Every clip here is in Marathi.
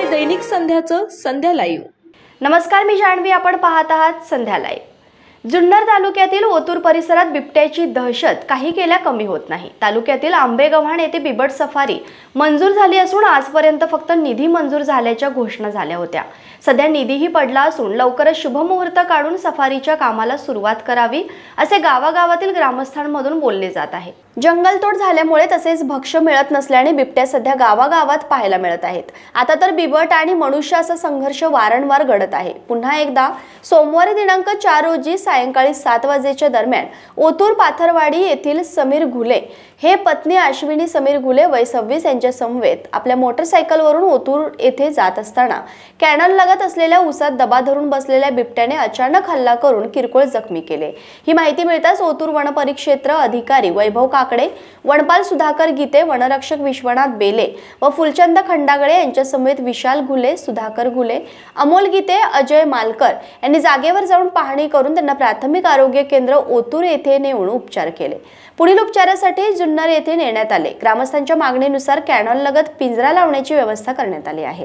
आहे दैनिक संध्याचं संध्या लाईव्ह नमस्कार मी जाणवी आपण पाहत आहात संध्या लाईव्ह जुन्नर तालुक्यातील ओतूर परिसरात बिबट्याची दहशत काही केल्या कमी होत नाही तालुक्यातील आंबेगव्हाण येथे बिबट सफारी मंजूर झाली असून आजपर्यंत फक्त निधी मंजूर झाल्याच्या घोषणा झाल्या होत्या सध्या निधीही पडला असून लवकरच शुभमुहूर्त काढून सफारीच्या कामाला सुरुवात करावी असे गावागावातील ग्रामस्थांमधून बोलले जात आहे जंगलतोड झाल्यामुळे तसेच भक्ष मिळत नसल्याने बिबट्या सध्या गावागावात पाहायला मिळत आहेत आता तर बिबट आणि मनुष्य असा संघर्ष वारंवार घडत आहे पुन्हा एकदा सोमवारी दिनांक चार रोजी सायंकाळी सात वाजेच्या दरम्यान ओतूर पाथरवाडी येथील समीर घुले हे पत्नी अश्विनी समीर घुले वय सव्वीस यांच्या समवेत आपल्या मोटरसायकलवरून ओतूर येथे जात असताना कॅनल लागत असलेल्या उसात दबा धरून बसलेल्या बिबट्याने अचानक हल्ला करून किरकोळ जखमी केले ही माहिती मिळताच ओतूर वनपरिक्षेत्र अधिकारी वैभव वाकडे वनपाल सुधाकर गीते वनरक्षक विश्वनाथ बेले व फुलचंद खंडागळे यांच्या समेत विशाल घुले सुधाकर घुले अमोल गीते अजय मालकर यांनी जागेवर जाऊन पाहणी करून त्यांना प्राथमिक आरोग्य केंद्र ओतूर येथे नेऊन उपचार केले पुढील उपचारासाठी जुन्नर येथे नेण्यात आले ग्रामस्थांच्या मागणीनुसार कॅनॉल लगत पिंजरा लावण्याची व्यवस्था करण्यात आली आहे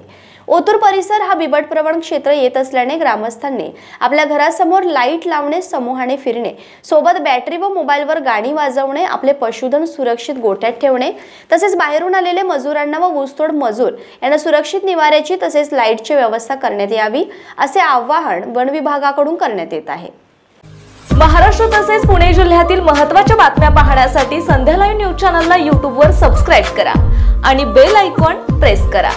ओतूर परिसर हा बिबट प्रवण क्षेत्र येत असल्याने ग्रामस्थांनी आपल्या घरासमोर लाईट लावणे समूहाने फिरणे सोबत बॅटरी व मोबाईलवर गाणी वाजवणे आपले पशुधन सुरक्षित गोठ्यात ठेवणे तसेच बाहेरून आलेले मजुरांना व ऊसतोड मजूर यांना सुरक्षित निवाऱ्याची तसेच लाईटची व्यवस्था करण्यात यावी असे आवाहन वन विभागाकडून करण्यात येत आहे महाराष्ट्र तसेच पुणे जिल्ह्यातील महत्त्वाच्या बातम्या पाहण्यासाठी संध्या न्यूज चॅनलला यूट्यूबवर सबस्क्राईब करा आणि बेल आयकॉन प्रेस करा